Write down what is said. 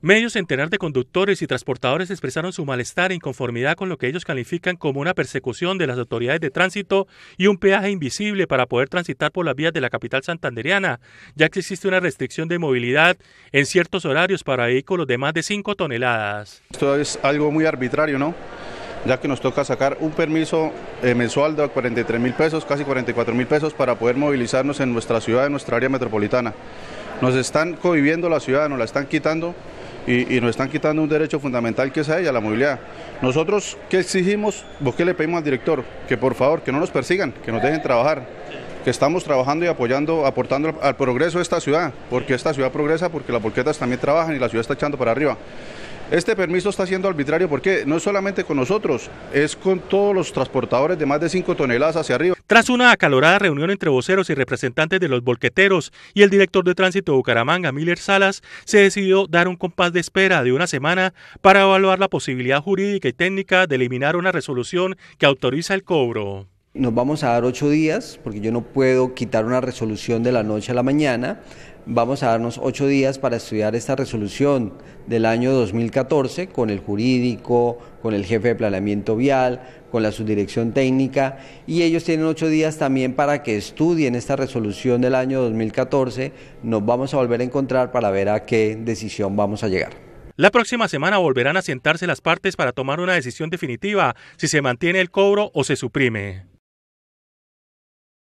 Medio centenar de conductores y transportadores expresaron su malestar en conformidad con lo que ellos califican como una persecución de las autoridades de tránsito y un peaje invisible para poder transitar por las vías de la capital santanderiana, ya que existe una restricción de movilidad en ciertos horarios para vehículos de más de 5 toneladas. Esto es algo muy arbitrario, ¿no? ya que nos toca sacar un permiso eh, mensual de 43 mil pesos, casi 44 mil pesos, para poder movilizarnos en nuestra ciudad, en nuestra área metropolitana. Nos están cohibiendo la ciudad, nos la están quitando y, nos están quitando un derecho fundamental que es a ella, la movilidad. Nosotros, ¿qué exigimos? ¿Vos qué le pedimos al director? Que por favor, que no nos persigan, que nos dejen trabajar, que estamos trabajando y apoyando, aportando al, progreso de esta ciudad, porque esta ciudad progresa, porque las porquetas también trabajan y la ciudad está echando para arriba. Este permiso está siendo arbitrario porque no es solamente con nosotros, es con todos los transportadores de más de 5 toneladas hacia arriba. Tras una acalorada reunión entre voceros y representantes de los bolqueteros y el director de tránsito de Bucaramanga, Miller Salas, se decidió dar un compás de espera de una semana para evaluar la posibilidad jurídica y técnica de eliminar una resolución que autoriza el cobro nos vamos a dar ocho días, porque yo no puedo quitar una resolución de la noche a la mañana, vamos a darnos ocho días para estudiar esta resolución del año 2014 con el jurídico, con el jefe de planeamiento vial, con la subdirección técnica y ellos tienen ocho días también para que estudien esta resolución del año 2014. Nos vamos a volver a encontrar para ver a qué decisión vamos a llegar. La próxima semana volverán a sentarse las partes para tomar una decisión definitiva si se mantiene el cobro o se suprime.